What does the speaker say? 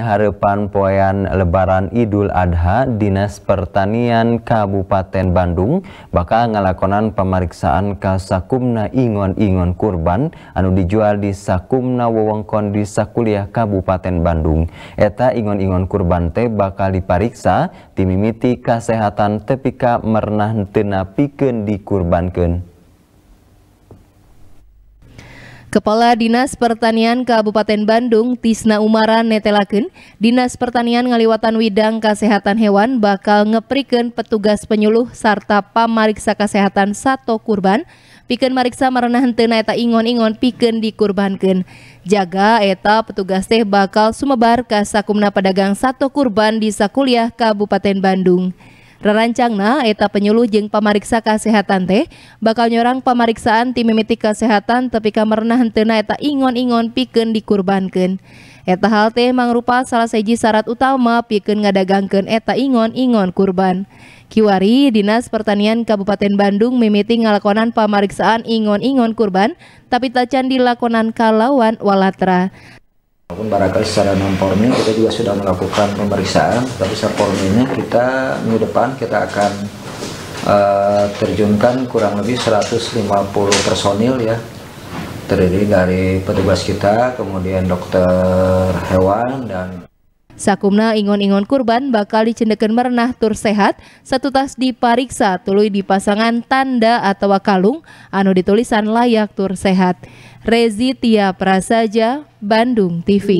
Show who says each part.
Speaker 1: Harapan poyan lebaran Idul Adha Dinas Pertanian Kabupaten Bandung bakal ngelakonan pemeriksaan ke Sakumna Ingon-Ingon Kurban anu dijual di Sakumna Wewengkon di Sakuliah Kabupaten Bandung. Eta Ingon-Ingon Kurban teh bakal dipariksa timimiti kesehatan tepika mernah tena piken dikurbankan.
Speaker 2: Kepala Dinas Pertanian Kabupaten Bandung, Tisna Umara netelaken, Dinas Pertanian ngaliwatan widang kesehatan hewan bakal ngepriken petugas penyuluh serta pamariksa kesehatan satu kurban, Piken mariksa marana henteu eta ingon-ingon piken dikurbankan. Jaga eta petugas teh bakal sumebar ke sakumna pedagang satu kurban di Sakuliah Kabupaten Bandung. Rarancangna eta penyuluh jeng pemeriksa kesehatan teh bakal nyorang pemeriksaan tim mimiti kesehatan tapi kamerna hentena eta ingon-ingon piken dikurbankan. Eta hal teh mangrupa salah seji syarat utama piken ngadagangken eta ingon-ingon kurban. Kiwari, Dinas Pertanian Kabupaten Bandung mimiti ngalakonan pemeriksaan ingon-ingon kurban, tapi tacan dilakonan kalawan walatra.
Speaker 3: Walaupun barangkali secara non formil kita juga sudah melakukan pemeriksaan, tapi secara formilnya kita minggu depan kita akan uh, terjunkan kurang lebih 150 personil ya terdiri dari petugas kita, kemudian dokter hewan dan
Speaker 2: Sakumna ingon-ingon kurban bakal dicendekan merenah tur sehat, satu tas dipariksa tului dipasangan tanda atau kalung anu ditulisan layak tur sehat. Rezi Tia Prasaja, Bandung TV.